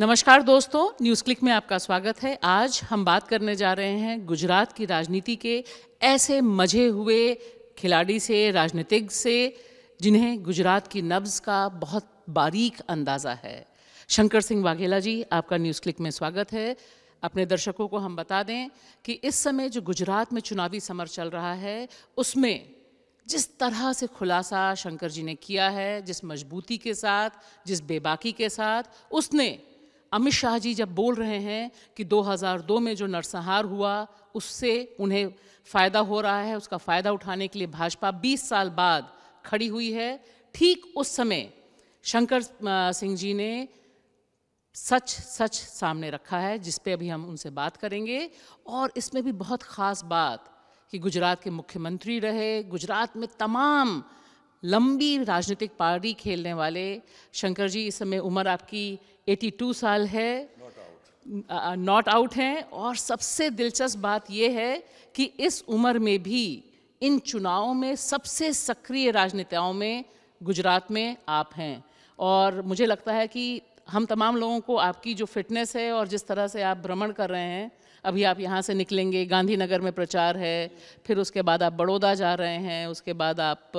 नमस्कार दोस्तों news click में आपका स्वागत है आज हम बात करने जा रहे हैं गुजरात की राजनीति के ऐसे मजे हुए खिलाड़ी से राजनीतिक से जिन्हें गुजरात की नब्ज का बहुत बारीक अंदाज़ा है शंकर सिंह वाघेला जी आपका न्यूज़ क्लिक में स्वागत है अपने दर्शकों को हम बता दें कि इस समय जो गुजरात में चुनावी समर चल रहा है उसमें जिस तरह से खुलासा शंकर जी ने किया है जिस मजबूती के साथ जिस बेबाकी के साथ उसने अमित शाह जी जब बोल रहे हैं कि 2002 में जो नरसंहार हुआ उससे उन्हें फ़ायदा हो रहा है उसका फ़ायदा उठाने के लिए भाजपा 20 साल बाद खड़ी हुई है ठीक उस समय शंकर सिंह जी ने सच सच सामने रखा है जिस पे अभी हम उनसे बात करेंगे और इसमें भी बहुत ख़ास बात कि गुजरात के मुख्यमंत्री रहे गुजरात में तमाम लंबी राजनीतिक पारी खेलने वाले शंकर जी इस समय उम्र आपकी 82 साल है नॉट आउट हैं और सबसे दिलचस्प बात यह है कि इस उम्र में भी इन चुनावों में सबसे सक्रिय राजनेताओं में गुजरात में आप हैं और मुझे लगता है कि हम तमाम लोगों को आपकी जो फिटनेस है और जिस तरह से आप भ्रमण कर रहे हैं अभी आप यहाँ से निकलेंगे गांधीनगर में प्रचार है फिर उसके बाद आप बड़ौदा जा रहे हैं उसके बाद आप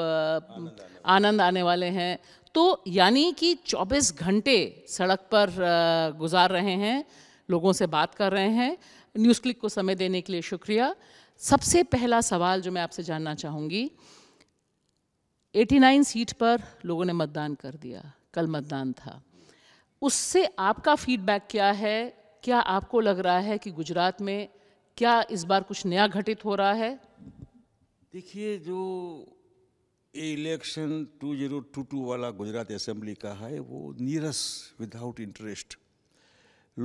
आनंद, आने वाले हैं तो यानी कि 24 घंटे सड़क पर गुजार रहे हैं लोगों से बात कर रहे हैं न्यूज़ क्लिक को समय देने के लिए शुक्रिया सबसे पहला सवाल जो मैं आपसे जानना चाहूँगी 89 सीट पर लोगों ने मतदान कर दिया कल मतदान था उससे आपका फीडबैक क्या है क्या आपको लग रहा है कि गुजरात में क्या इस बार कुछ नया घटित हो रहा है देखिए जो इलेक्शन 2022 वाला गुजरात असेंबली का है वो नीरस विदाउट इंटरेस्ट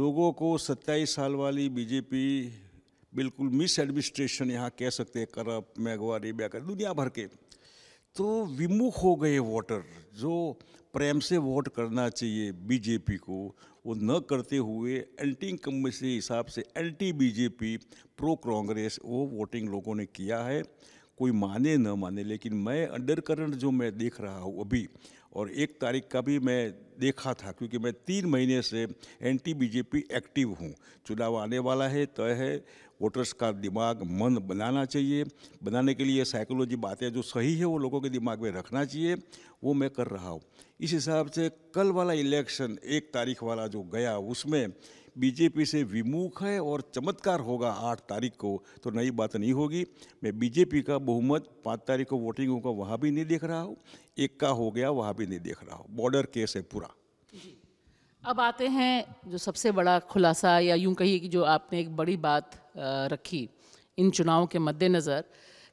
लोगों को 27 साल वाली बीजेपी बिल्कुल मिस एडमिनिस्ट्रेशन यहाँ कह सकते हैं करप मैगवारी बेकर दुनिया भर के तो विमुख हो गए वोटर जो प्रेम से वोट करना चाहिए बीजेपी को वो न करते हुए एंटी कम्युनिस्ट के हिसाब से एंटी बीजेपी प्रो कांग्रेस वो वोटिंग लोगों ने किया है कोई माने न माने लेकिन मैं अंडर करंट जो मैं देख रहा हूँ अभी और एक तारीख का भी मैं देखा था क्योंकि मैं तीन महीने से एंटी बीजेपी एक्टिव हूँ चुनाव आने वाला है तय तो है वोटर्स का दिमाग मन बनाना चाहिए बनाने के लिए साइकोलॉजी बातें जो सही है वो लोगों के दिमाग में रखना चाहिए वो मैं कर रहा हूँ इस हिसाब से कल वाला इलेक्शन एक तारीख वाला जो गया उसमें बीजेपी से विमुख है और चमत्कार होगा आठ तारीख को तो नई बात नहीं होगी मैं बीजेपी का बहुमत पाँच तारीख को वोटिंग होगा वहाँ भी नहीं देख रहा हूँ एक का हो गया वहाँ भी नहीं देख रहा हूँ बॉर्डर केस है पूरा अब आते हैं जो सबसे बड़ा खुलासा या यूं कहिए कि जो आपने एक बड़ी बात रखी इन चुनाव के मद्देनज़र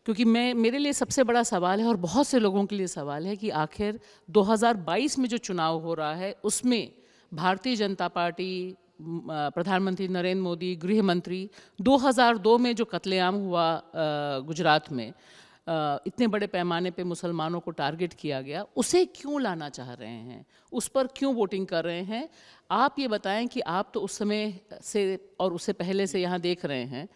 क्योंकि मैं मेरे लिए सबसे बड़ा सवाल है और बहुत से लोगों के लिए सवाल है कि आखिर 2022 में जो चुनाव हो रहा है उसमें भारतीय जनता पार्टी प्रधानमंत्री नरेंद्र मोदी गृह मंत्री 2002 में जो कत्लेआम हुआ गुजरात में इतने बड़े पैमाने पे मुसलमानों को टारगेट किया गया उसे क्यों लाना चाह रहे हैं उस पर क्यों वोटिंग कर रहे हैं आप ये बताएं कि आप तो उस समय से और उससे पहले से यहाँ देख रहे हैं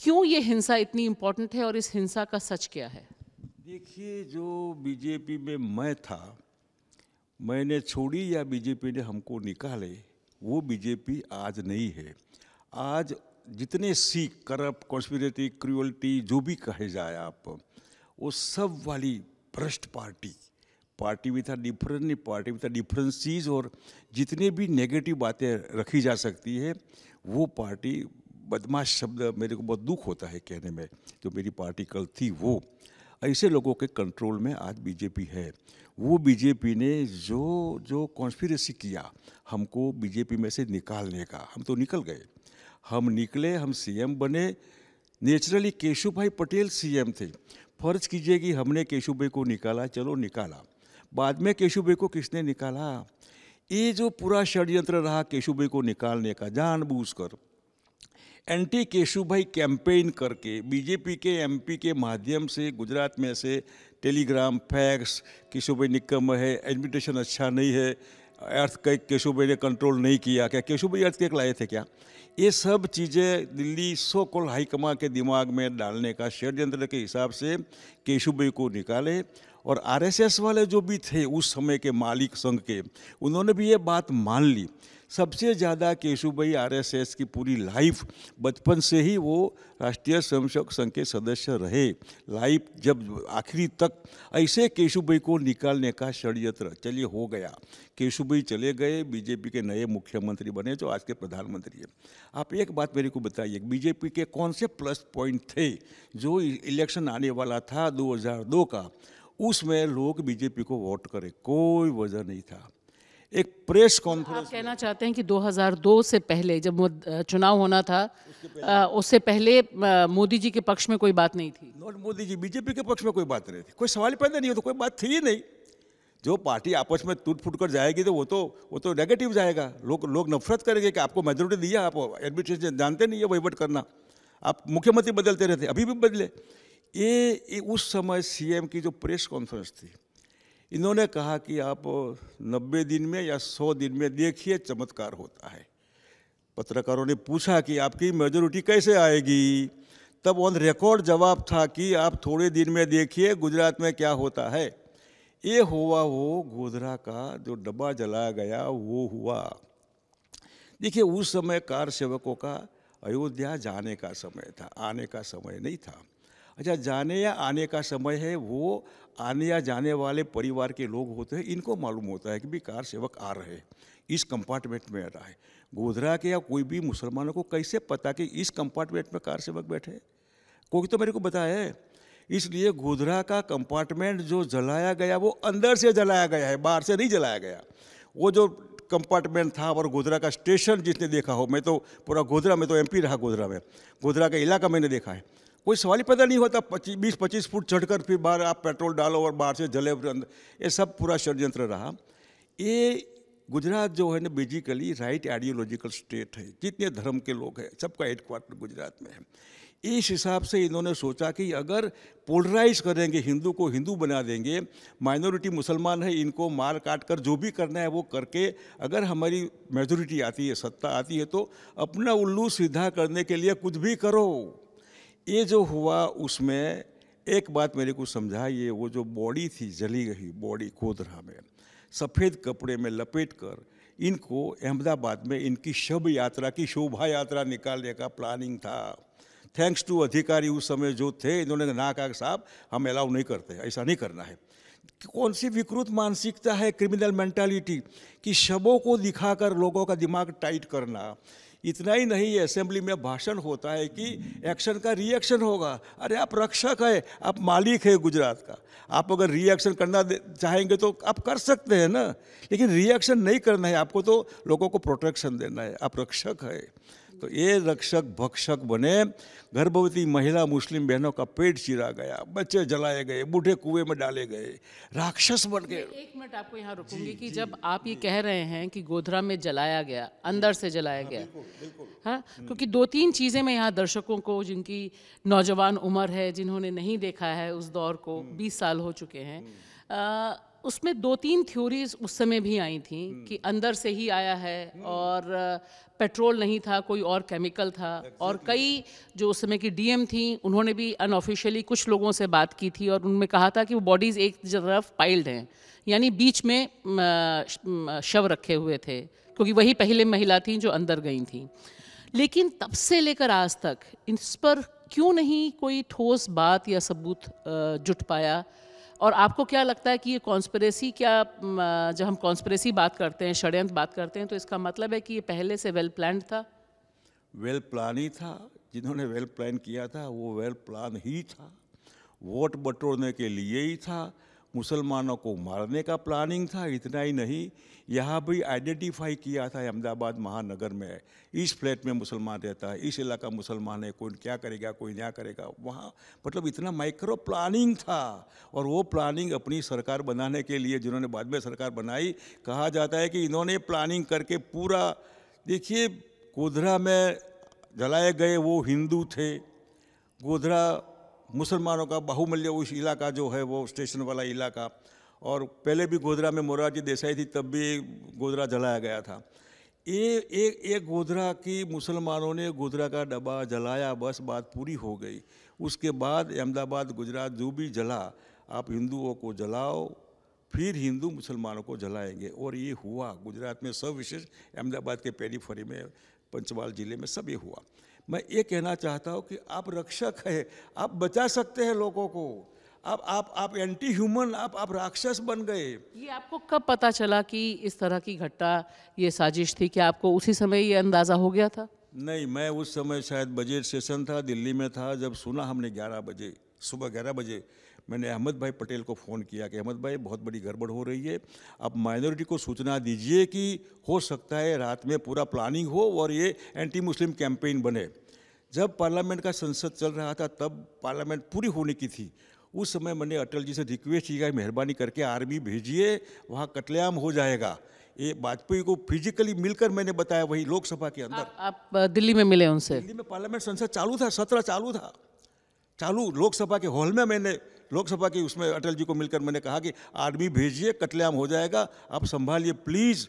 क्यों ये हिंसा इतनी इम्पोर्टेंट है और इस हिंसा का सच क्या है देखिए जो बीजेपी में मैं था मैंने छोड़ी या बीजेपी ने हमको निकाले वो बीजेपी आज नहीं है आज जितने सीख करप कॉन्स्पिरेटी क्रियोलिटी जो भी कहे जाए आप वो सब वाली भ्रष्ट party party with are different नहीं पार्टी विथ आर डिफरेंसीज और जितने भी नेगेटिव बातें रखी जा सकती है वो पार्टी बदमाश शब्द मेरे को बहुत दुख होता है कहने में जो मेरी पार्टी कल थी वो ऐसे लोगों के कंट्रोल में आज बीजेपी है वो बीजेपी ने जो जो कॉन्स्पिरेसी किया हमको बीजेपी में से निकालने का हम तो निकल गए हम निकले हम सीएम बने नेचुरली केशुभाई भाई पटेल सीएम थे फर्ज कीजिए कि हमने केशुभाई भाई को निकाला चलो निकाला बाद में केशुभाई भाई को किसने निकाला ये जो पूरा षड्यंत्र रहा केशुभाई भाई को निकालने का जानबूझकर एंटी केशुभाई भाई कैंपेन करके बीजेपी के एमपी के माध्यम से गुजरात में से टेलीग्राम फैक्स केशुभाई भाई निकम है एडमिटेशन अच्छा नहीं है अर्थ कई केशव भाई ने कंट्रोल नहीं किया क्या केशव भाई अर्थ केक लाए थे क्या ये सब चीज़ें दिल्ली सो कॉल हाईकमा के दिमाग में डालने का षड्यंत्र के हिसाब से केशु भाई को निकाले और आरएसएस वाले जो भी थे उस समय के मालिक संघ के उन्होंने भी ये बात मान ली सबसे ज़्यादा केशुभाई आरएसएस की पूरी लाइफ बचपन से ही वो राष्ट्रीय स्वयंसेवक संघ के सदस्य रहे लाइफ जब आखिरी तक ऐसे केशुभाई को निकालने का षड्यंत्र चलिए हो गया केशुभाई चले गए बीजेपी के नए मुख्यमंत्री बने जो आज के प्रधानमंत्री हैं आप एक बात मेरे को बताइए बीजेपी के कौन से प्लस पॉइंट थे जो इलेक्शन आने वाला था 2002 का उसमें लोग बीजेपी को वोट करें कोई वजह नहीं था एक प्रेस कॉन्फ्रेंस आप कहना चाहते हैं कि 2002 से पहले जब चुनाव होना था उससे पहले मोदी जी के पक्ष में कोई बात नहीं थी नॉट मोदी जी बीजेपी के पक्ष में कोई बात नहीं थी कोई सवाल पैदा नहीं हो तो कोई बात थी ही नहीं जो पार्टी आपस में टूट फूट कर जाएगी तो वो तो वो तो नेगेटिव जाएगा लोग लोग नफरत करेंगे कि आपको मेजोरिटी दिया आप एडमिनिस्ट्रेशन जानते नहीं है वहीवट करना आप मुख्यमंत्री बदलते रहते अभी भी बदले ये, ये उस समय सीएम की जो प्रेस कॉन्फ्रेंस थी इन्होंने कहा कि आप 90 दिन में या 100 दिन में देखिए चमत्कार होता है पत्रकारों ने पूछा कि आपकी मेजोरिटी कैसे आएगी तब ऑन रिकॉर्ड जवाब था कि आप थोड़े दिन में देखिए गुजरात में क्या होता है ये हुआ वो गोधरा का जो डब्बा जलाया गया वो हुआ देखिए उस समय कार सेवकों का अयोध्या जाने का समय था आने का समय नहीं था अच्छा जाने या आने का समय है वो आने या जाने वाले परिवार के लोग होते हैं इनको मालूम होता है कि भी कार सेवक आ रहे हैं इस कंपार्टमेंट में आ रहा है गोधरा के या कोई भी मुसलमानों को कैसे पता कि इस कंपार्टमेंट में कार सेवक बैठे कोई तो मेरे को बताया है इसलिए गोधरा का कंपार्टमेंट जो जलाया गया वो अंदर से जलाया गया है बाहर से नहीं जलाया गया वो जो कंपार्टमेंट था और गोधरा का स्टेशन जिसने देखा हो मैं तो पूरा गोधरा में तो एमपी रहा गोधरा में गोधरा का इलाका मैंने देखा है कोई सवाल ही पैदा नहीं होता पच्चीस बीस पच्चीस फुट चढ़कर फिर बाहर आप पेट्रोल डालो और बाहर से जले अंदर ये सब पूरा षडयंत्र रहा ये गुजरात जो है ना बेजिकली राइट आइडियोलॉजिकल स्टेट है जितने धर्म के लोग हैं सबका हेड क्वार्टर गुजरात में है इस हिसाब से इन्होंने सोचा कि अगर पोलराइज करेंगे हिंदू को हिंदू बना देंगे माइनॉरिटी मुसलमान है इनको मार काट कर जो भी करना है वो करके अगर हमारी मेजोरिटी आती है सत्ता आती है तो अपना उल्लू सीधा करने के लिए कुछ भी करो ये जो हुआ उसमें एक बात मेरे को समझा ये वो जो बॉडी थी जली गई बॉडी कोदरा में सफ़ेद कपड़े में लपेट कर इनको अहमदाबाद में इनकी शब यात्रा की शोभा यात्रा निकालने का प्लानिंग था थैंक्स टू अधिकारी उस समय जो थे इन्होंने ना कहा साहब हम अलाउ नहीं करते ऐसा नहीं करना है कौन सी विकृत मानसिकता है क्रिमिनल मेंटालिटी कि शबों को दिखाकर लोगों का दिमाग टाइट करना इतना ही नहीं असेंबली में भाषण होता है कि एक्शन का रिएक्शन होगा अरे आप रक्षक है आप मालिक है गुजरात का आप अगर रिएक्शन करना चाहेंगे तो आप कर सकते हैं ना लेकिन रिएक्शन नहीं करना है आपको तो लोगों को प्रोटेक्शन देना है आप रक्षक है तो ये रक्षक भक्षक बने गर्भवती महिला मुस्लिम बहनों का पेट चिरा गया बच्चे जलाए गए बूढ़े कुएं में डाले गए राक्षस बन गए एक मिनट आपको यहाँ रुकूंगी कि जब आप ये कह रहे हैं कि गोधरा में जलाया गया अंदर से जलाया हाँ, गया हाँ हम्म। क्योंकि दो तीन चीज़ें मैं यहाँ दर्शकों को जिनकी नौजवान उम्र है जिन्होंने नहीं देखा है उस दौर को हम्म। बीस साल हो चुके हैं हम्म। उसमें दो तीन थ्योरीज उस समय भी आई थी हम्म। कि अंदर से ही आया है हम्म। और पेट्रोल नहीं था कोई और केमिकल था exactly. और कई जो उस समय की डीएम थी उन्होंने भी अनऑफिशियली कुछ लोगों से बात की थी और उनमें कहा था कि वो बॉडीज़ एक तरफ पाइल्ड हैं यानी बीच में शव रखे हुए थे क्योंकि वही पहले महिला थी जो अंदर गई थी लेकिन तब से लेकर आज तक इस पर क्यों नहीं कोई ठोस बात या सबूत जुट पाया और आपको क्या लगता है कि ये कॉन्स्परेसी क्या जब हम कॉन्स्परेसी बात करते हैं षडयंत्र बात करते हैं तो इसका मतलब है कि ये पहले से वेल प्लान था वेल प्लान ही था जिन्होंने वेल प्लान किया था वो वेल प्लान ही था वोट बटोरने के लिए ही था मुसलमानों को मारने का प्लानिंग था इतना ही नहीं यहाँ भी आइडेंटिफाई किया था अहमदाबाद महानगर में इस फ्लैट में मुसलमान रहता है इस इलाका मुसलमान है कोई क्या करेगा कोई क्या करेगा वहाँ मतलब इतना माइक्रो प्लानिंग था और वो प्लानिंग अपनी सरकार बनाने के लिए जिन्होंने बाद में सरकार बनाई कहा जाता है कि इन्होंने प्लानिंग करके पूरा देखिए गोधरा में जलाए गए वो हिंदू थे गोधरा मुसलमानों का बाहुमल्य उस इलाका जो है वो स्टेशन वाला इलाका और पहले भी गोधरा में मोरारजी देसाई थी तब भी गोधरा जलाया गया था ये एक एक गोधरा की मुसलमानों ने गोधरा का डब्बा जलाया बस बात पूरी हो गई उसके बाद अहमदाबाद गुजरात जो भी जला आप हिंदुओं को जलाओ फिर हिंदू मुसलमानों को जलाएंगे और ये हुआ गुजरात में सब विशेष अहमदाबाद के पेरीफरी में पंचमाल जिले में सब ये हुआ मैं ये कहना चाहता हूँ कि आप रक्षक है आप बचा सकते हैं लोगों को आप आप आप एंटी ह्यूमन आप आप राक्षस बन गए ये आपको कब पता चला कि इस तरह की घटना ये साजिश थी कि आपको उसी समय ये अंदाज़ा हो गया था नहीं मैं उस समय शायद बजट सेशन था दिल्ली में था जब सुना हमने 11 बजे सुबह 11 बजे मैंने अहमद भाई पटेल को फ़ोन किया कि अहमद भाई बहुत बड़ी गड़बड़ हो रही है आप माइनॉरिटी को सूचना दीजिए कि हो सकता है रात में पूरा प्लानिंग हो और ये एंटी मुस्लिम कैंपेन बने जब पार्लियामेंट का संसद चल रहा था तब पार्लियामेंट पूरी होने की थी उस समय मैंने अटल जी से रिक्वेस्ट किया मेहरबानी करके आर्मी भेजिए वहाँ कतलेआम हो जाएगा ये वाजपेयी को फिजिकली मिलकर मैंने बताया वही लोकसभा के अंदर आप दिल्ली में मिले उनसे दिल्ली में पार्लियामेंट संसद चालू था सत्र चालू था चालू लोकसभा के हॉल में मैंने लोकसभा की उसमें अटल जी को मिलकर मैंने कहा कि आर्मी भेजिए कतलेआम हो जाएगा आप संभालिए प्लीज़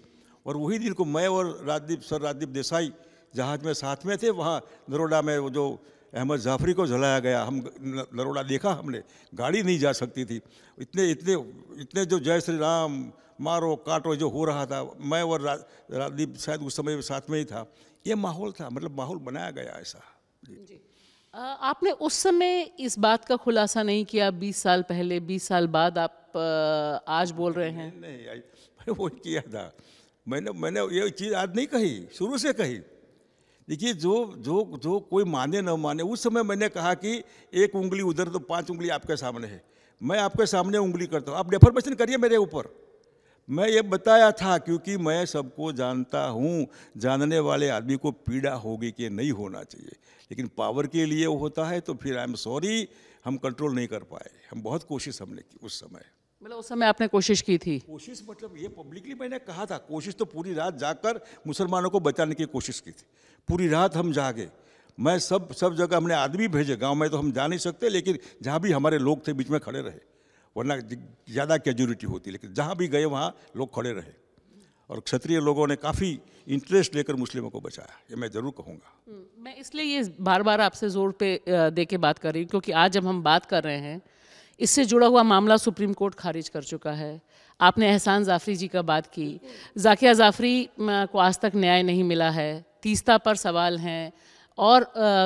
और वही दिन को मैं और राजदीप सर राजदीप देसाई जहाज़ में साथ में थे वहाँ नरोडा में वो जो अहमद जाफरी को जलाया गया हम नरोडा देखा हमने गाड़ी नहीं जा सकती थी इतने इतने इतने जो जय श्री राम मारो काटो जो हो रहा था मैं और राजदीप शायद उस समय साथ में ही था ये माहौल था मतलब माहौल बनाया गया ऐसा जी, जी। आपने उस समय इस बात का खुलासा नहीं किया 20 साल पहले 20 साल बाद आप आज बोल रहे हैं नहीं, नहीं वो किया था मैंने मैंने ये चीज़ आज नहीं कही शुरू से कही देखिए जो जो जो कोई माने न माने उस समय मैंने कहा कि एक उंगली उधर तो पांच उंगली आपके सामने है मैं आपके सामने उंगली करता हूँ आप डेफर्मेशन करिए मेरे ऊपर मैं ये बताया था क्योंकि मैं सबको जानता हूँ जानने वाले आदमी को पीड़ा होगी कि नहीं होना चाहिए लेकिन पावर के लिए वो होता है तो फिर आई एम सॉरी हम कंट्रोल नहीं कर पाए हम बहुत कोशिश हमने की उस समय मतलब उस समय आपने कोशिश की थी कोशिश मतलब ये पब्लिकली मैंने कहा था कोशिश तो पूरी रात जाकर मुसलमानों को बचाने की कोशिश की थी पूरी रात हम जागे मैं सब सब जगह हमने आदमी भेजे गांव में तो हम जा नहीं सकते लेकिन जहाँ भी हमारे लोग थे बीच में खड़े रहे वरना ज़्यादा कैजुअलिटी होती लेकिन जहाँ भी गए वहाँ लोग खड़े रहे और क्षत्रिय लोगों ने काफ़ी इंटरेस्ट लेकर मुस्लिमों को बचाया ये मैं ज़रूर कहूँगा हम्म, मैं इसलिए ये बार बार आपसे जोर पे दे के बात कर रही हूँ क्योंकि आज जब हम बात कर रहे हैं इससे जुड़ा हुआ मामला सुप्रीम कोर्ट खारिज कर चुका है आपने एहसान जाफरी जी का बात की जाकिया जाफरी को आज तक न्याय नहीं मिला है तीस्ता पर सवाल हैं और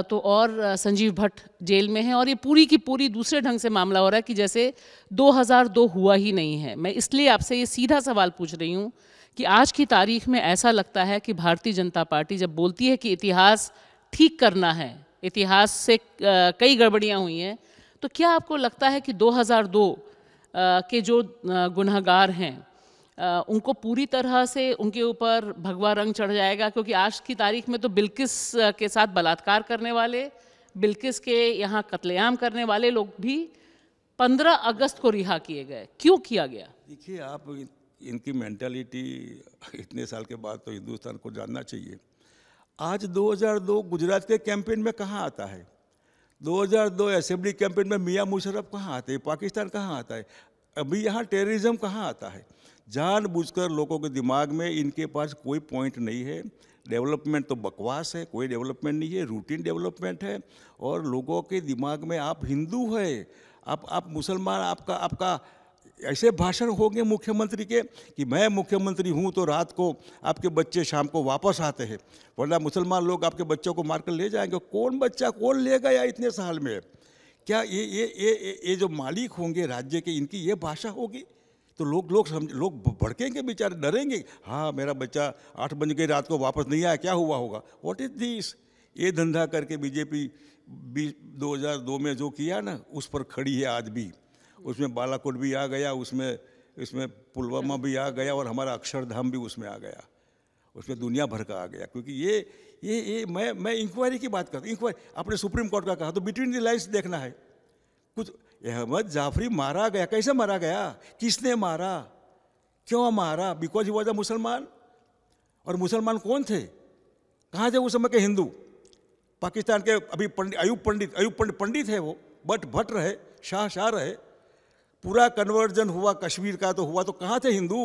तो और संजीव भट्ट जेल में हैं और ये पूरी की पूरी दूसरे ढंग से मामला हो रहा है कि जैसे 2002 हुआ ही नहीं है मैं इसलिए आपसे ये सीधा सवाल पूछ रही हूँ कि आज की तारीख में ऐसा लगता है कि भारतीय जनता पार्टी जब बोलती है कि इतिहास ठीक करना है इतिहास से कई गड़बड़ियाँ हुई हैं तो क्या आपको लगता है कि दो के जो गुनहगार हैं उनको पूरी तरह से उनके ऊपर भगवा रंग चढ़ जाएगा क्योंकि आज की तारीख में तो बिल्किस के साथ बलात्कार करने वाले बिल्किस के यहाँ कत्लेआम करने वाले लोग भी 15 अगस्त को रिहा किए गए क्यों किया गया देखिए आप इनकी मेंटालिटी इतने साल के बाद तो हिंदुस्तान को जानना चाहिए आज 2002 गुजरात के कैंपेन में कहाँ आता है 2002 असेंबली कैंपेन में मियाँ मुशरफ कहाँ आते हैं पाकिस्तान कहाँ आता है अभी यहाँ टेररिज्म कहाँ आता है जानबूझकर लोगों के दिमाग में इनके पास कोई पॉइंट नहीं है डेवलपमेंट तो बकवास है कोई डेवलपमेंट नहीं है रूटीन डेवलपमेंट है और लोगों के दिमाग में आप हिंदू है आप आप मुसलमान आपका आपका ऐसे भाषण होंगे मुख्यमंत्री के कि मैं मुख्यमंत्री हूं तो रात को आपके बच्चे शाम को वापस आते हैं वरना मुसलमान लोग आपके बच्चों को मारकर ले जाएंगे कौन बच्चा कौन ले गया इतने साल में क्या ये ये ये ये जो मालिक होंगे राज्य के इनकी ये भाषा होगी तो लोग लोग समझ लोग भड़केंगे बेचारे डरेंगे हाँ मेरा बच्चा आठ बज गई रात को वापस नहीं आया क्या हुआ होगा वॉट इज़ दिस ये धंधा करके बीजेपी बीस दो में जो किया ना उस पर खड़ी है आज भी उसमें बालाकोट भी आ गया उसमें इसमें पुलवामा भी आ गया और हमारा अक्षरधाम भी उसमें आ गया उसमें दुनिया भर का आ गया क्योंकि ये ये ये मैं मैं इंक्वायरी की बात करता हूँ इंक्वायरी आपने सुप्रीम कोर्ट का कहा तो बिटवीन द लाइन्स देखना है कुछ अहमद जाफरी मारा गया कैसे मारा गया किसने मारा क्यों मारा बिकॉज ही वॉज अ मुसलमान और मुसलमान कौन थे कहाँ थे उस समय के हिंदू पाकिस्तान के अभी पंडित अयुब पंडित अयुब पंडित पंडित है वो बट भट रहे शाह शाह रहे पूरा कन्वर्जन हुआ कश्मीर का तो हुआ तो कहाँ थे हिंदू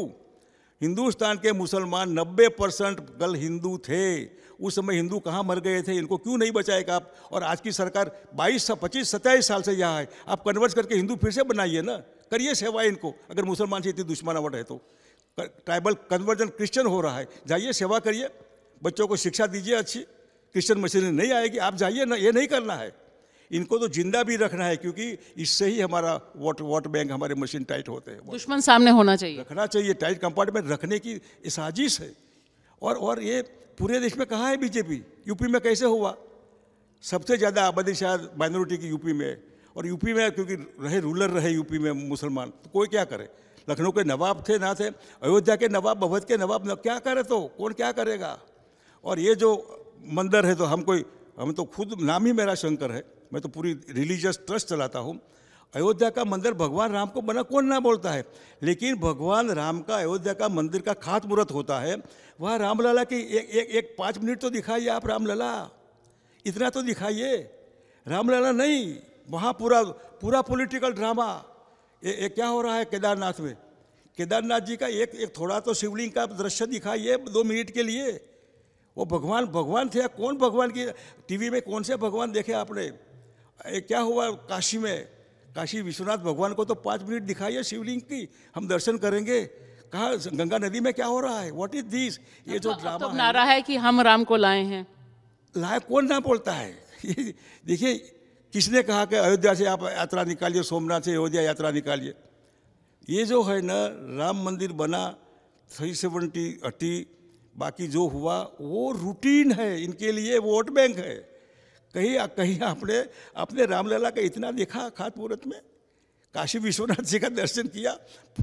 हिंदुस्तान के मुसलमान 90 परसेंट कल हिंदू थे उस समय हिंदू कहाँ मर गए थे इनको क्यों नहीं बचाएगा आप और आज की सरकार 22 से पच्चीस सत्ताईस साल से यहाँ है आप कन्वर्ट करके हिंदू फिर से बनाइए ना करिए सेवा इनको अगर मुसलमान से इतनी दुश्मनावट है तो ट्राइबल कन्वर्जन क्रिश्चियन हो रहा है जाइए सेवा करिए बच्चों को शिक्षा दीजिए अच्छी क्रिश्चियन मशीनरी नहीं आएगी आप जाइए ना ये नहीं करना है इनको तो जिंदा भी रखना है क्योंकि इससे ही हमारा वोट वोट बैंक हमारे मशीन टाइट होते हैं दुश्मन सामने होना चाहिए रखना चाहिए टाइट कंपार्टमेंट रखने की साजिश है और और ये पूरे देश में कहाँ है बीजेपी यूपी में कैसे हुआ सबसे ज़्यादा आबादी शायद माइनॉरिटी की यूपी में और यूपी में क्योंकि रहे रूलर रहे यूपी में मुसलमान तो कोई क्या करे लखनऊ के नवाब थे ना थे अयोध्या के नवाब अवध के नवाब न क्या करे तो कौन क्या करेगा और ये जो मंदिर है तो हम कोई हम तो खुद नाम ही मेरा शंकर है मैं तो पूरी रिलीजियस ट्रस्ट चलाता हूँ अयोध्या का मंदिर भगवान राम को बना कौन ना बोलता है लेकिन भगवान राम का अयोध्या का मंदिर का खात मुहूर्त होता है वह रामलला की एक एक एक पाँच मिनट तो दिखाइए आप रामलला इतना तो दिखाइए रामलला नहीं वहाँ पूरा पूरा पॉलिटिकल ड्रामा ये, क्या हो रहा है केदारनाथ में केदारनाथ जी का एक एक थोड़ा तो शिवलिंग का दृश्य दिखाइए दो मिनट के लिए वो भगवान भगवान थे या कौन भगवान की टीवी में कौन से भगवान देखे आपने ये क्या हुआ काशी में काशी विश्वनाथ भगवान को तो पाँच मिनट दिखाइए शिवलिंग की हम दर्शन करेंगे कहा गंगा नदी में क्या हो रहा है वॉट इज दिस ये जो ड्रामा तो नारा है कि हम राम को लाए हैं लाए कौन ना बोलता है देखिए किसने कहा कि अयोध्या से आप यात्रा निकालिए सोमनाथ से अयोध्या यात्रा निकालिए ये जो है ना राम मंदिर बना थ्री सेवेंटी अट्टी बाकी जो हुआ वो रूटीन है इनके लिए वोट बैंक है कहीं आ, कहीं आपने अपने रामलला का इतना देखा खात मुहूर्त में काशी विश्वनाथ जी का दर्शन किया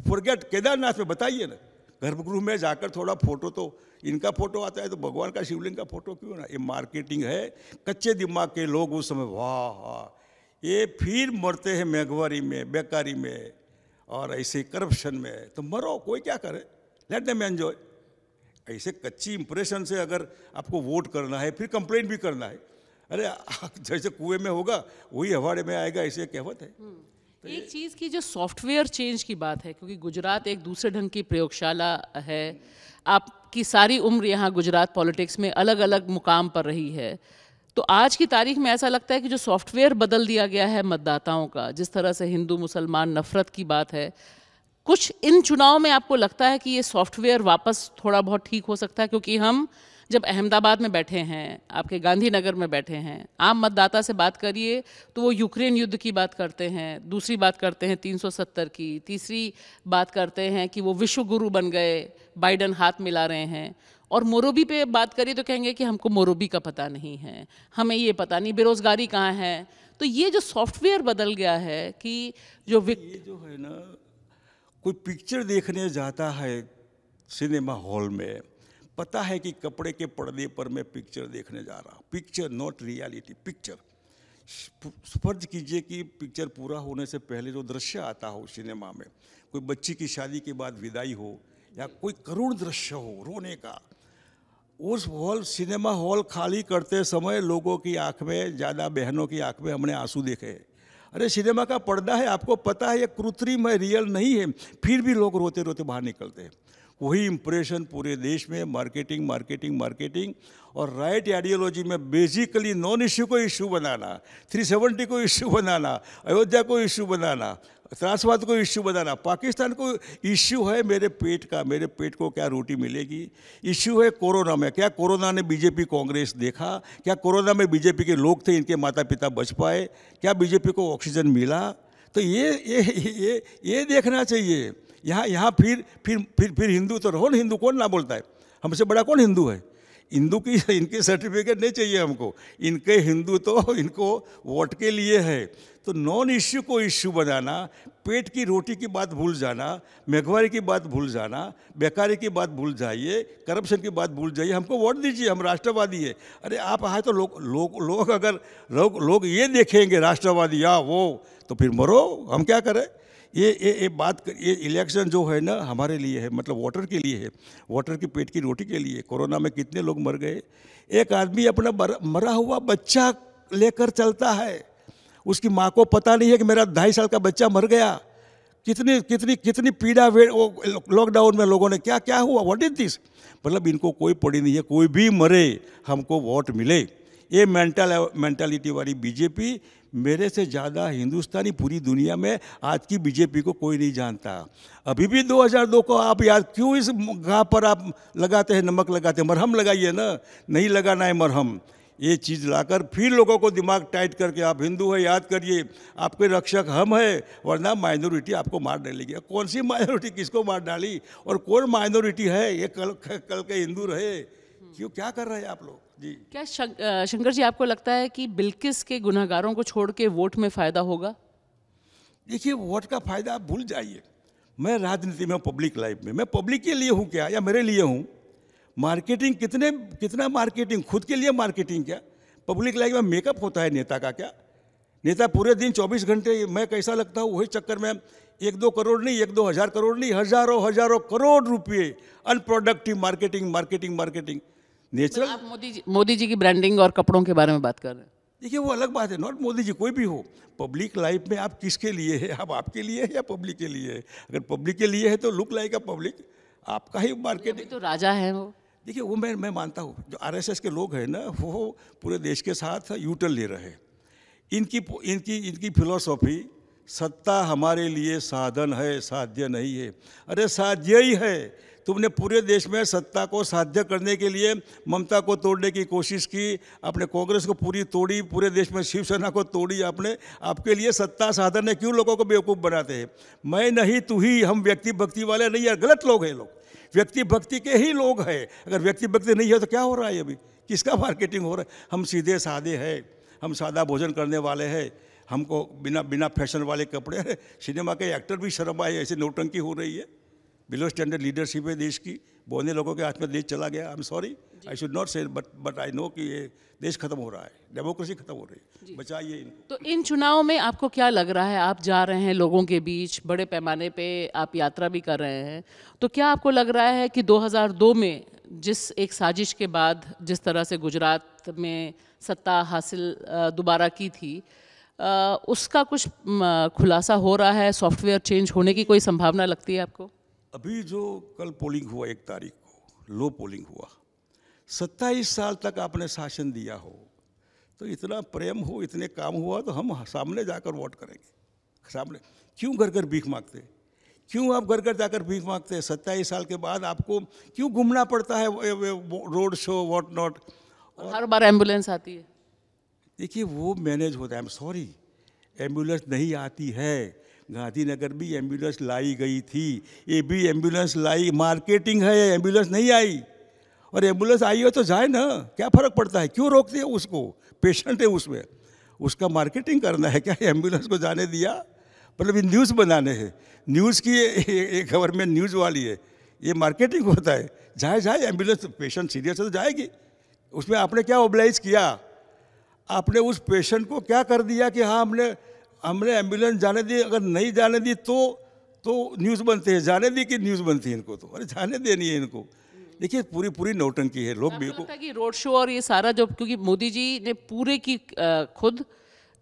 फुरगेट केदारनाथ में बताइए ना गर्भगृह में जाकर थोड़ा फोटो तो इनका फोटो आता है तो भगवान का शिवलिंग का फोटो क्यों ना ये मार्केटिंग है कच्चे दिमाग के लोग उस समय वाह वाह ये फिर मरते हैं मेघवारी में बेकारी में और ऐसे करप्शन में तो मरो कोई क्या करे लेट दम एन्जॉय ऐसे कच्ची इंप्रेशन से अगर आपको वोट करना है फिर कंप्लेन भी करना है अरे जैसे कुएं में होगा वही हवाड़े में आएगा ऐसे कहवत है हम्म। तो एक चीज़ की जो सॉफ्टवेयर चेंज की बात है क्योंकि गुजरात एक दूसरे ढंग की प्रयोगशाला है आपकी सारी उम्र यहाँ गुजरात पॉलिटिक्स में अलग अलग मुकाम पर रही है तो आज की तारीख में ऐसा लगता है कि जो सॉफ्टवेयर बदल दिया गया है मतदाताओं का जिस तरह से हिंदू मुसलमान नफरत की बात है कुछ इन चुनाव में आपको लगता है कि ये सॉफ्टवेयर वापस थोड़ा बहुत ठीक हो सकता है क्योंकि हम जब अहमदाबाद में बैठे हैं आपके गांधीनगर में बैठे हैं आम मतदाता से बात करिए तो वो यूक्रेन युद्ध की बात करते हैं दूसरी बात करते हैं 370 की तीसरी बात करते हैं कि वो विश्व गुरु बन गए बाइडन हाथ मिला रहे हैं और मोरोबी पे बात करिए तो कहेंगे कि हमको मोरोबी का पता नहीं है हमें ये पता नहीं बेरोज़गारी कहाँ है तो ये जो सॉफ्टवेयर बदल गया है कि जो विक... ये जो है ना कोई पिक्चर देखने जाता है सिनेमा हॉल में पता है कि कपड़े के पर्दे पर मैं पिक्चर देखने जा रहा हूँ पिक्चर नॉट रियलिटी पिक्चर फर्ज कीजिए कि पिक्चर पूरा होने से पहले जो दृश्य आता हो सिनेमा में कोई बच्ची की शादी के बाद विदाई हो या कोई करुण दृश्य हो रोने का उस हॉल सिनेमा हॉल खाली करते समय लोगों की आँख में ज़्यादा बहनों की आँख में हमने आंसू देखे अरे सिनेमा का पर्दा है आपको पता है ये कृत्रिम है रियल नहीं है फिर भी लोग रोते रोते बाहर निकलते हैं वही इम्प्रेशन पूरे देश में मार्केटिंग मार्केटिंग मार्केटिंग और राइट आइडियोलॉजी में बेसिकली नॉन इश्यू को इश्यू बनाना 370 को इश्यू बनाना अयोध्या को इश्यू बनाना त्रासवाद को इश्यू बनाना पाकिस्तान को इश्यू है मेरे पेट का मेरे पेट को क्या रोटी मिलेगी इश्यू है कोरोना में क्या कोरोना ने बीजेपी कांग्रेस देखा क्या कोरोना में बीजेपी के लोग थे इनके माता पिता बच पाए क्या बीजेपी को ऑक्सीजन मिला तो ये ये ये ये देखना चाहिए यहाँ यहाँ फिर फिर फिर फिर हिंदू तो रहो ना हिंदू कौन ना बोलता है हमसे बड़ा कौन हिंदू है हिंदू की इनके सर्टिफिकेट नहीं चाहिए हमको इनके हिंदू तो इनको वोट के लिए है तो नॉन इश्यू को इश्यू बनाना पेट की रोटी की बात भूल जाना मेघवारी की बात भूल जाना बेकारी की बात भूल जाइए करप्शन की बात भूल जाइए हमको वोट दीजिए हम राष्ट्रवादी है अरे आप आए तो लोग लोग लो, अगर लोग लो ये देखेंगे राष्ट्रवादी या वो तो फिर मरो हम क्या करें ये ये ये बात कर, ये इलेक्शन जो है ना हमारे लिए है मतलब वोटर के लिए है वोटर की पेट की रोटी के लिए कोरोना में कितने लोग मर गए एक आदमी अपना मरा हुआ बच्चा लेकर चलता है उसकी माँ को पता नहीं है कि मेरा ढाई साल का बच्चा मर गया कितनी कितनी कितनी पीड़ा वे लॉकडाउन में लोगों ने क्या क्या हुआ वॉट इज दिस मतलब इनको कोई पड़ी नहीं है कोई भी मरे हमको वोट मिले ये मेंटल मेंटालिटी वाली बीजेपी मेरे से ज़्यादा हिंदुस्तानी पूरी दुनिया में आज की बीजेपी को कोई नहीं जानता अभी भी 2002 को आप याद क्यों इस घाव पर आप लगाते हैं नमक लगाते हैं मरहम लगाइए ना नहीं लगाना है मरहम ये चीज़ लाकर फिर लोगों को दिमाग टाइट करके आप हिंदू है याद करिए आपके रक्षक हम है वरना माइनॉरिटी आपको मार डालेगी कौन सी माइनॉरिटी किसको मार डाली और कौन माइनॉरिटी है ये कल कल के हिंदू रहे क्यों क्या कर रहे हैं आप लोग जी क्या शंकर जी आपको लगता है कि बिल्किस के गुनागारों को छोड़ के वोट में फ़ायदा होगा देखिए वोट का फ़ायदा आप भूल जाइए मैं राजनीति में पब्लिक लाइफ में मैं पब्लिक के लिए हूँ क्या या मेरे लिए हूँ मार्केटिंग कितने कितना मार्केटिंग खुद के लिए मार्केटिंग क्या पब्लिक लाइफ में मेकअप होता है नेता का क्या नेता पूरे दिन 24 घंटे मैं कैसा लगता हूँ वही चक्कर में एक दो करोड़ नहीं एक दो हज़ार करोड़ नहीं हज़ारों हज़ारों करोड़ रुपये unproductive marketing marketing marketing natural आप मोदी जी मोदी जी की ब्रांडिंग और कपड़ों के बारे में बात कर रहे हैं देखिए वो अलग बात है नॉट मोदी जी कोई भी हो पब्लिक लाइफ में आप किसके लिए है आप आपके लिए है या पब्लिक के लिए है अगर पब्लिक के लिए है तो लुक लाइक अ पब्लिक आपका ही मार्केट तो राजा है वो देखिए वो मैं मैं मानता हूँ जो आर के लोग हैं ना वो पूरे देश के साथ यूटर्न ले रहे हैं इनकी इनकी इनकी फिलोसॉफी सत्ता हमारे लिए साधन है साध्य नहीं है अरे साध्य ही है तुमने पूरे देश में सत्ता को साध्य करने के लिए ममता को तोड़ने की कोशिश की आपने कांग्रेस को पूरी तोड़ी पूरे देश में शिवसेना को तोड़ी आपने आपके लिए सत्ता साधन है क्यों लोगों को बेवकूफ़ बनाते हैं मैं नहीं तू ही हम व्यक्ति भक्ति वाले नहीं यार गलत लोग हैं लोग व्यक्ति भक्ति के ही लोग हैं अगर व्यक्ति भक्ति नहीं है तो क्या हो रहा है अभी किसका मार्केटिंग हो रहा है हम सीधे सादे हैं हम सादा भोजन करने वाले हैं हमको बिना बिना फैशन वाले कपड़े सिनेमा के एक्टर भी शर्म आए ऐसे नोटंकी हो रही है बिलो स्टैंडर्ड लीडरशिप है देश की बोने लोगों के हाथ में देश चला गया I am sorry I should not say but but I know कि ये देश खत्म हो रहा है डेमोक्रेसी खत्म हो रही है बचाइए इनको तो इन चुनाव में आपको क्या लग रहा है आप जा रहे हैं लोगों के बीच बड़े पैमाने पे आप यात्रा भी कर रहे हैं तो क्या आपको लग रहा है कि 2002 में जिस एक साजिश के बाद जिस तरह से गुजरात में सत्ता हासिल दोबारा की थी उसका कुछ खुलासा हो रहा है सॉफ्टवेयर चेंज होने की कोई संभावना लगती है आपको अभी जो कल पोलिंग हुआ एक तारीख को लो पोलिंग हुआ सत्ताईस साल तक आपने शासन दिया हो तो इतना प्रेम हो इतने काम हुआ तो हम सामने जाकर वोट करेंगे सामने क्यों घर घर भीख मांगते क्यों आप घर घर जाकर भीख मांगते हैं सत्ताईस साल के बाद आपको क्यों घूमना पड़ता है रोड शो वॉट नॉट और हर बार एम्बुलेंस आती है देखिए वो मैनेज होता है आई एम सॉरी एम्बुलेंस नहीं आती है गांधीनगर भी एम्बुलेंस लाई गई थी ये भी एम्बुलेंस लाई मार्केटिंग है एम्बुलेंस नहीं आई और एम्बुलेंस आई हो तो जाए ना क्या फ़र्क पड़ता है क्यों रोकते हैं उसको पेशेंट है उसमें उसका मार्केटिंग करना है क्या एम्बुलेंस को जाने दिया मतलब ये न्यूज़ बनाने हैं न्यूज़ की एक खबर में न्यूज़ वाली है ये मार्केटिंग होता है जाए जाए एम्बुलेंस पेशेंट सीरियस है तो जाएगी उसमें आपने क्या ओबलाइज किया आपने उस पेशेंट को क्या कर दिया कि हाँ हमने हमने एम्बुलेंस जाने दी अगर नहीं जाने दी तो तो न्यूज़ बनते हैं जाने दी कि न्यूज़ बनती है इनको तो अरे जाने देनी है इनको देखिए पूरी पूरी नौटंकी है लोग भी कि रोड शो और ये सारा जो क्योंकि मोदी जी ने पूरे की खुद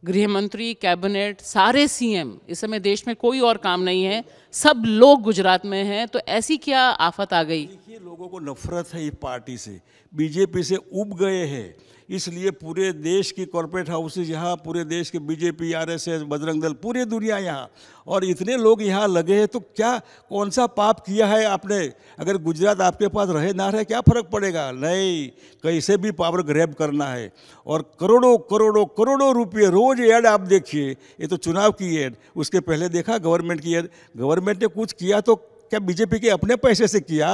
गृह मंत्री कैबिनेट सारे सीएम इस समय देश में कोई और काम नहीं है सब लोग गुजरात में हैं तो ऐसी क्या आफत आ गई देखिए लोगों को नफरत है ये पार्टी से बीजेपी से उब गए हैं इसलिए पूरे देश की कॉरपोरेट हाउसेज यहाँ पूरे देश के बीजेपी आरएसएस बजरंग दल पूरी दुनिया यहाँ और इतने लोग यहाँ लगे हैं तो क्या कौन सा पाप किया है आपने अगर गुजरात आपके पास रहे ना रहे क्या फ़र्क पड़ेगा नहीं कैसे भी पावर ग्रैब करना है और करोड़ों करोड़ों करोड़ों रुपये रोज़ एड आप देखिए ये तो चुनाव की एड उसके पहले देखा गवर्नमेंट की एड गवर्नमेंट ने कुछ किया तो क्या बीजेपी के अपने पैसे से किया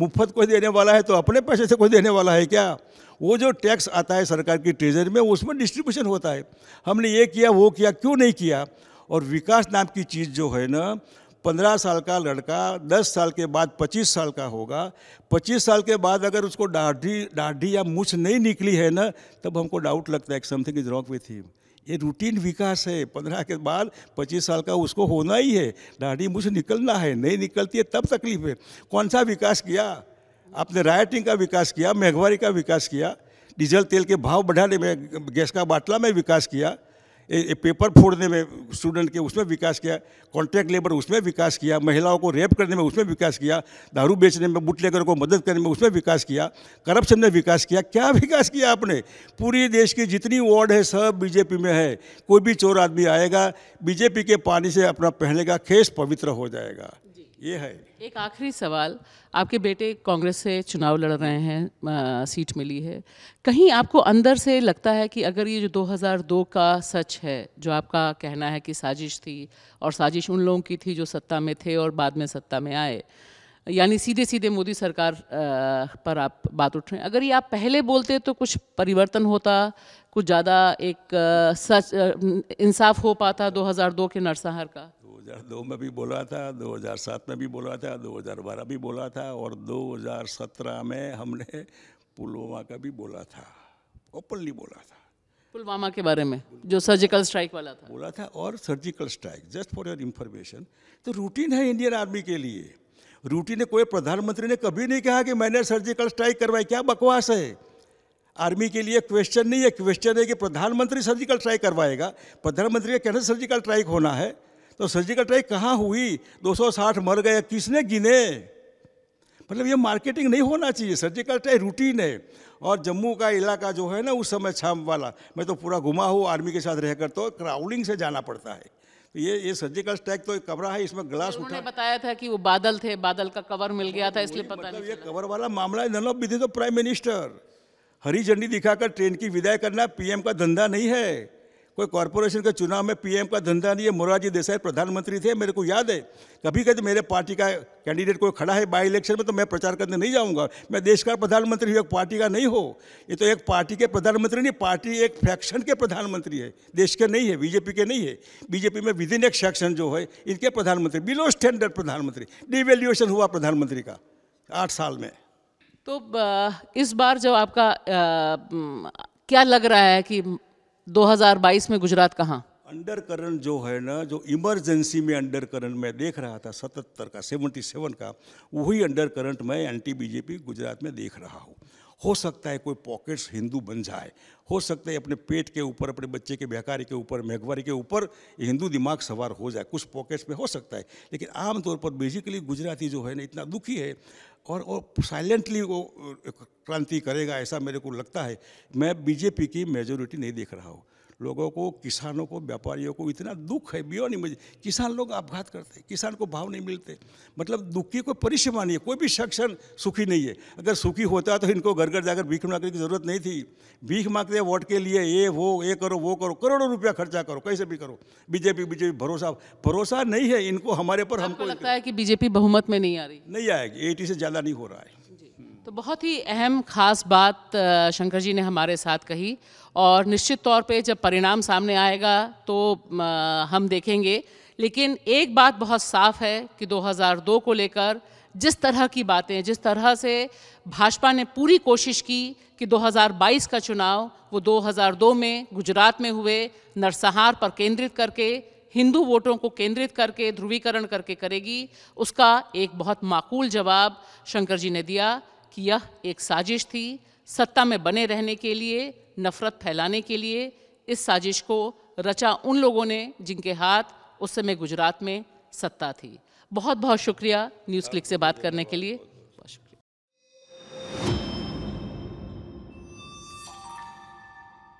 मुफ्त कोई देने वाला है तो अपने पैसे से कोई देने वाला है क्या वो जो टैक्स आता है सरकार की ट्रेजरी में उसमें डिस्ट्रीब्यूशन होता है हमने ये किया वो किया क्यों नहीं किया और विकास नाम की चीज़ जो है ना पंद्रह साल का लड़का दस साल के बाद पच्चीस साल का होगा पच्चीस साल के बाद अगर उसको डाढ़ी डाढ़ी या मुछ नहीं निकली है ना तब हमको डाउट लगता है something is wrong with him ये रूटीन विकास है पंद्रह के बाद पच्चीस साल का उसको होना ही है दाढ़ी मुझे निकलना है नहीं निकलती है तब तकलीफ है कौन सा विकास किया आपने राइटिंग का विकास किया मेघवारी का विकास किया डीजल तेल के भाव बढ़ाने में गैस का बाटला में विकास किया ए, पेपर फोड़ने में स्टूडेंट के उसमें विकास किया कॉन्ट्रैक्ट लेबर उसमें विकास किया महिलाओं को रेप करने में उसमें विकास किया दारू बेचने में बुट लेकर को मदद करने में उसमें विकास किया करप्शन में विकास किया क्या विकास किया आपने पूरी देश की जितनी वार्ड है सब बीजेपी में है कोई भी चोर आदमी आएगा बीजेपी के पानी से अपना पहनेगा खेस पवित्र हो जाएगा ये है एक आखिरी सवाल आपके बेटे कांग्रेस से चुनाव लड़ रहे हैं आ, सीट मिली है कहीं आपको अंदर से लगता है कि अगर ये जो 2002 का सच है जो आपका कहना है कि साजिश थी और साजिश उन लोगों की थी जो सत्ता में थे और बाद में सत्ता में आए यानी सीधे सीधे मोदी सरकार पर आप बात उठ रहे हैं अगर ये आप पहले बोलते तो कुछ परिवर्तन होता कुछ ज़्यादा एक सच इंसाफ हो पाता 2002 के नरसंहार का 2002 में भी बोला था 2007 में भी बोला था 2012 भी बोला था और 2017 में हमने पुलवामा का भी बोला था ओपनली बोला था पुलवामा के बारे में जो सर्जिकल स्ट्राइक वाला था बोला था और surgical strike just for your information तो रूटीन है इंडियन आर्मी के लिए रूटीन है कोई प्रधानमंत्री ने कभी नहीं कहा कि मैंने सर्जिकल स्ट्राइक करवाई क्या बकवास है आर्मी के लिए क्वेश्चन नहीं है क्वेश्चन है कि प्रधानमंत्री सर्जिकल स्ट्राइक करवाएगा प्रधानमंत्री का कहना सर्जिकल स्ट्राइक होना है तो सर्जिकल स्ट्राइक कहाँ हुई 260 मर गए किसने गिने मतलब ये मार्केटिंग नहीं होना चाहिए सर्जिकल स्ट्राइक रूटीन है और जम्मू का इलाका जो है ना उस समय छाम वाला मैं तो पूरा घुमा हूँ आर्मी के साथ रहकर तो क्राउलिंग से जाना पड़ता है तो ये ये सर्जिकल स्ट्राइक तो एक कमरा है इसमें ग्लास उठा बताया था कि वो बादल थे बादल का कवर मिल गया था इसलिए पता मतलब ये कवर वाला मामला है नलब विधि तो प्राइम मिनिस्टर हरी झंडी दिखाकर ट्रेन की विदाई करना पीएम का धंधा नहीं है कोई कॉरपोरेशन के चुनाव में पीएम का धंधा नहीं है मोरारजी देसाई प्रधानमंत्री थे मेरे को याद है कभी कभी मेरे पार्टी का कैंडिडेट कोई खड़ा है बाई इलेक्शन में तो मैं प्रचार करने नहीं जाऊंगा मैं देश का प्रधानमंत्री हूँ एक पार्टी का नहीं हो ये तो एक पार्टी के प्रधानमंत्री नहीं पार्टी एक फैक्शन के प्रधानमंत्री है देश के नहीं है बीजेपी के नहीं है बीजेपी में विद इन एक सेक्शन जो है इनके प्रधानमंत्री बिलो स्टैंडर्ड प्रधानमंत्री डिवेल्यूएशन हुआ प्रधानमंत्री का आठ साल में तो इस बार जब आपका क्या लग रहा है कि 2022 में गुजरात कहाँ अंडर करंट जो है ना जो इमरजेंसी में अंडर करंट मैं देख रहा था सतहत्तर का सेवेंटी सेवन का वही अंडर करंट मैं एंटी बीजेपी गुजरात में देख रहा हूँ हो सकता है कोई पॉकेट्स हिंदू बन जाए हो सकता है अपने पेट के ऊपर अपने बच्चे के बेकारी के ऊपर महगवारी के ऊपर हिंदू दिमाग सवार हो जाए कुछ पॉकेट्स में हो सकता है लेकिन आमतौर पर बेसिकली गुजराती जो है ना इतना दुखी है और वो साइलेंटली वो क्रांति करेगा ऐसा मेरे को लगता है मैं बीजेपी की मेजोरिटी नहीं देख रहा हूँ लोगों को किसानों को व्यापारियों को इतना दुख है बियो नहीं मुझे किसान लोग आपघात करते किसान को भाव नहीं मिलते मतलब दुखी कोई परिसीमा नहीं है कोई भी शख्सन सुखी नहीं है अगर सुखी होता तो इनको घर घर जाकर भीख मांगने की ज़रूरत नहीं थी भीख मांगते वोट के लिए ये वो ये करो वो करो करोड़ों रुपया खर्चा करो कैसे भी करो बीजेपी बीजेपी भरोसा भरोसा नहीं है इनको हमारे पर हमको लगता है कि बीजेपी बहुमत में नहीं आ रही नहीं आएगी एटी से ज़्यादा नहीं हो रहा है तो बहुत ही अहम खास बात शंकर जी ने हमारे साथ कही और निश्चित तौर पे जब परिणाम सामने आएगा तो हम देखेंगे लेकिन एक बात बहुत साफ है कि 2002 को लेकर जिस तरह की बातें जिस तरह से भाजपा ने पूरी कोशिश की कि 2022 का चुनाव वो 2002 में गुजरात में हुए नरसंहार पर केंद्रित करके हिंदू वोटों को केंद्रित करके ध्रुवीकरण करके करेगी उसका एक बहुत माकूल जवाब शंकर जी ने दिया कि यह एक साजिश थी सत्ता में बने रहने के लिए नफरत फैलाने के लिए इस साजिश को रचा उन लोगों ने जिनके हाथ उस समय गुजरात में सत्ता थी बहुत बहुत शुक्रिया न्यूज़ क्लिक से बात करने के लिए